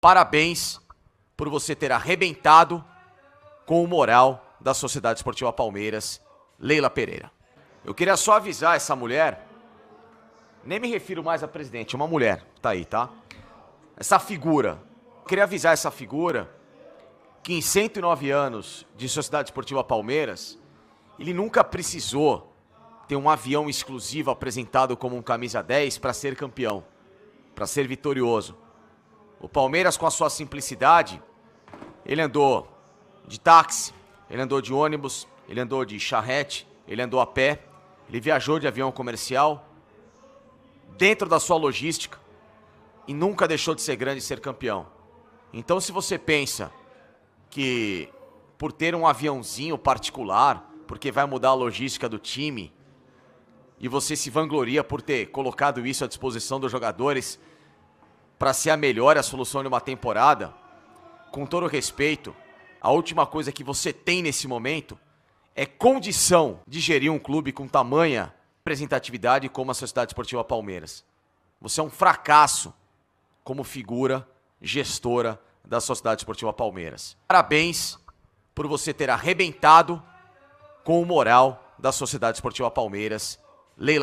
Parabéns por você ter arrebentado com o moral da Sociedade Esportiva Palmeiras, Leila Pereira. Eu queria só avisar essa mulher, nem me refiro mais a presidente, é uma mulher, tá aí, tá? Essa figura, eu queria avisar essa figura que em 109 anos de Sociedade Esportiva Palmeiras, ele nunca precisou ter um avião exclusivo apresentado como um camisa 10 para ser campeão, para ser vitorioso. O Palmeiras, com a sua simplicidade, ele andou de táxi, ele andou de ônibus, ele andou de charrete, ele andou a pé, ele viajou de avião comercial, dentro da sua logística, e nunca deixou de ser grande e ser campeão. Então, se você pensa que por ter um aviãozinho particular, porque vai mudar a logística do time, e você se vangloria por ter colocado isso à disposição dos jogadores, para ser a melhor a solução de uma temporada, com todo respeito, a última coisa que você tem nesse momento é condição de gerir um clube com tamanha representatividade como a Sociedade Esportiva Palmeiras. Você é um fracasso como figura gestora da Sociedade Esportiva Palmeiras. Parabéns por você ter arrebentado com o moral da Sociedade Esportiva Palmeiras. Leila